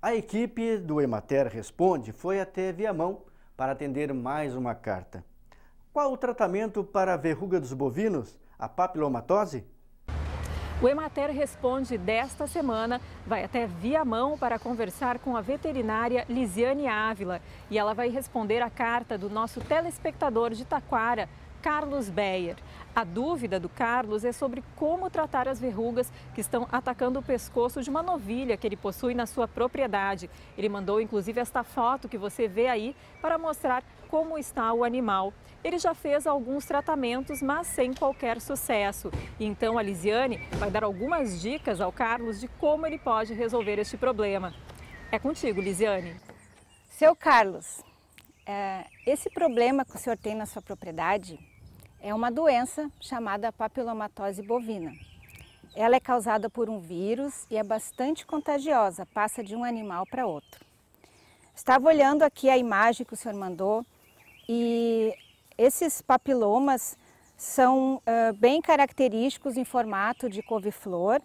A equipe do Emater Responde foi até Viamão para atender mais uma carta. Qual o tratamento para a verruga dos bovinos, a papilomatose? O Emater Responde desta semana vai até Viamão para conversar com a veterinária Lisiane Ávila. E ela vai responder a carta do nosso telespectador de Taquara, Carlos Beyer. A dúvida do Carlos é sobre como tratar as verrugas que estão atacando o pescoço de uma novilha que ele possui na sua propriedade. Ele mandou inclusive esta foto que você vê aí para mostrar como está o animal. Ele já fez alguns tratamentos, mas sem qualquer sucesso. Então a Lisiane vai dar algumas dicas ao Carlos de como ele pode resolver este problema. É contigo, Lisiane. Seu Carlos, é, esse problema que o senhor tem na sua propriedade é uma doença chamada papilomatose bovina. Ela é causada por um vírus e é bastante contagiosa, passa de um animal para outro. Estava olhando aqui a imagem que o senhor mandou e esses papilomas são uh, bem característicos em formato de couve-flor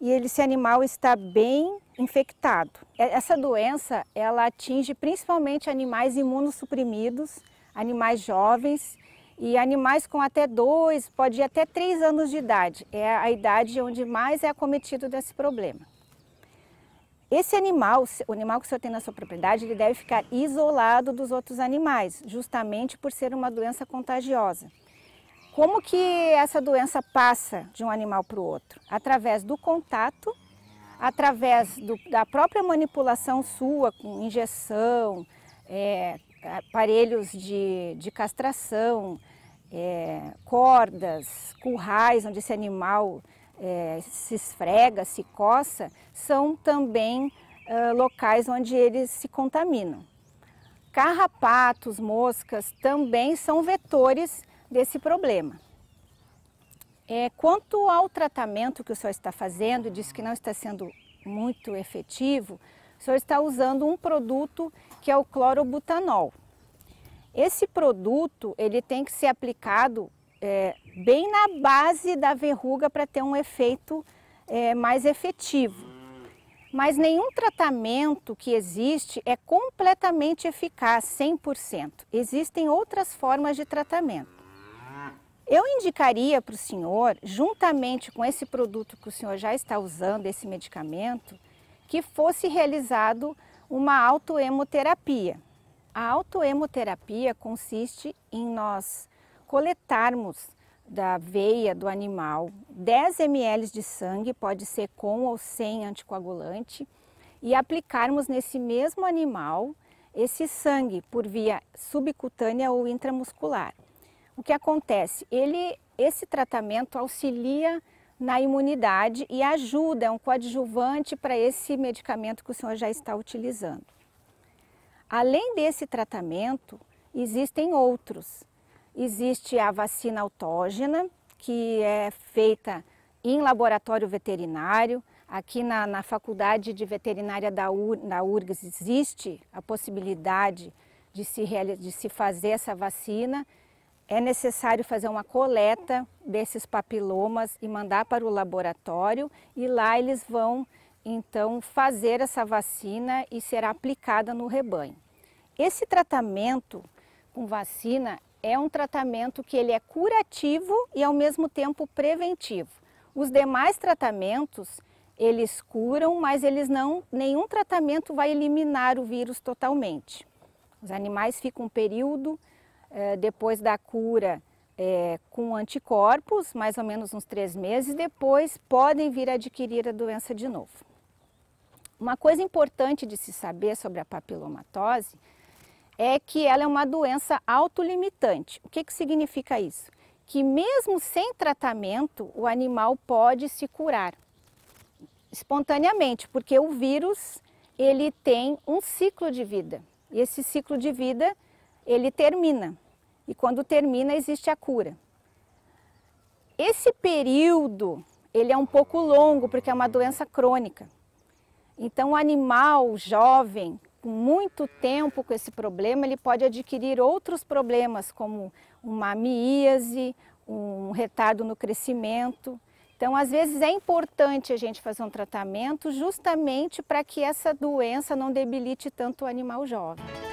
e esse animal está bem infectado. Essa doença ela atinge principalmente animais imunossuprimidos, animais jovens e animais com até dois, pode ir até três anos de idade. É a idade onde mais é acometido desse problema. Esse animal, o animal que o senhor tem na sua propriedade, ele deve ficar isolado dos outros animais, justamente por ser uma doença contagiosa. Como que essa doença passa de um animal para o outro? Através do contato, através do, da própria manipulação sua, com injeção, é, aparelhos de, de castração, é, cordas, currais onde esse animal é, se esfrega, se coça, são também locais onde eles se contaminam. Carrapatos, moscas também são vetores desse problema. É, quanto ao tratamento que o senhor está fazendo, disse que não está sendo muito efetivo, o senhor está usando um produto que é o clorobutanol. Esse produto ele tem que ser aplicado é, bem na base da verruga para ter um efeito é, mais efetivo. Mas nenhum tratamento que existe é completamente eficaz, 100%. Existem outras formas de tratamento. Eu indicaria para o senhor, juntamente com esse produto que o senhor já está usando, esse medicamento, que fosse realizado uma autoemoterapia. A autoemoterapia consiste em nós coletarmos da veia do animal 10 ml de sangue, pode ser com ou sem anticoagulante, e aplicarmos nesse mesmo animal esse sangue por via subcutânea ou intramuscular. O que acontece? Ele, esse tratamento auxilia na imunidade e ajuda, é um coadjuvante para esse medicamento que o senhor já está utilizando. Além desse tratamento, existem outros. Existe a vacina autógena, que é feita em laboratório veterinário. Aqui na, na Faculdade de Veterinária da, UR, da URGS existe a possibilidade de se, de se fazer essa vacina é necessário fazer uma coleta desses papilomas e mandar para o laboratório e lá eles vão então fazer essa vacina e será aplicada no rebanho. Esse tratamento com vacina é um tratamento que ele é curativo e ao mesmo tempo preventivo. Os demais tratamentos, eles curam, mas eles não nenhum tratamento vai eliminar o vírus totalmente. Os animais ficam um período é, depois da cura é, com anticorpos, mais ou menos uns três meses, depois podem vir adquirir a doença de novo. Uma coisa importante de se saber sobre a papilomatose é que ela é uma doença autolimitante. O que, que significa isso? Que mesmo sem tratamento, o animal pode se curar espontaneamente, porque o vírus ele tem um ciclo de vida. E esse ciclo de vida ele termina. E quando termina, existe a cura. Esse período, ele é um pouco longo, porque é uma doença crônica. Então, o animal jovem, com muito tempo com esse problema, ele pode adquirir outros problemas, como uma amíase, um retardo no crescimento. Então, às vezes é importante a gente fazer um tratamento justamente para que essa doença não debilite tanto o animal jovem.